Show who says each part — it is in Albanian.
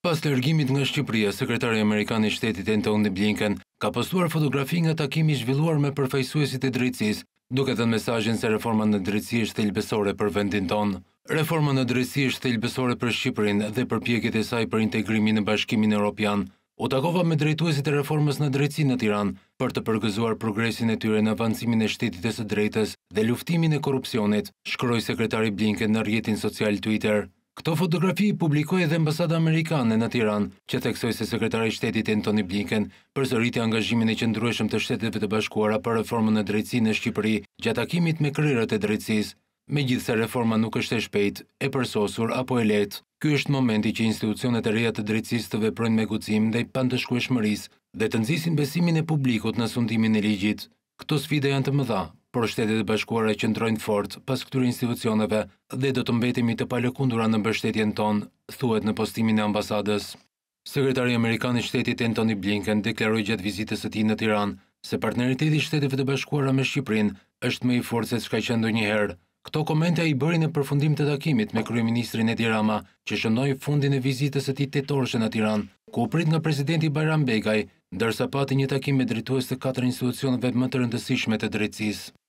Speaker 1: Pas lërgimit nga Shqipëria, sekretari i shtetit e në të Blinken ka postuar fotografi nga takimi zhvilluar me përfajsuesit e drejtsis, duke të në mesajin se reforma në drejtsi është të ilbesore për vendin tonë. Reforma në drejtsi është të ilbesore për Shqipërin dhe për pjekit e saj për integrimin në bashkimin e Europian. U takova me drejtuesit e reformës në drejtsi në Tiran për të përgëzuar progresin e tyre në avancimin e shtetit e së drejtës dhe luftimin e korupcionit, shkroj sekretari Blinken në rjetin social Twitter. Këto fotografi publikoj edhe mbasada Amerikane në Tiran, që teksoj se sekretar i shtetit Antoni Blinken për rriti angazhimin e qëndrueshëm të shteteve të bashkuara për reformën e drejtsin e Shqipëri gjatë akimit me kryrët e drejtsis, me gjithë se reforma nuk është e shpejt, e përsosur apo e letë. Ky është momenti që institucionet e reja të drejtsis të veprojnë me gucim dhe i pandëshku e shmëris dhe të nëzisin besimin e publikut në sundimin e ligjit. Këto sfide janë të mëdha, por shtetet e bashkuara qëndrojnë fort pas këtyre institucioneve dhe do të mbetemi të palëkundura në mbështetjen ton, thuhet në postimin e ambasadës. Sekretari amerikan i Shtetit Antony Blinken deklaroi gjatë vizitës së tij në Tiranë se partneriteti i Shteteve të Bashkuara me Shqipërinë është më i fortë se çka që ndonjëherë. Këto komente i bëri në përfundim të takimit me kryeministrin Edi Rama, që shënoi fundin e vizitës së tij torëshë në Tiranë, ku prit nga presidenti Bajram Begaj, ndërsa pati një takim me drejtues të katër institucioneve më të rëndësishme të drejtësisë.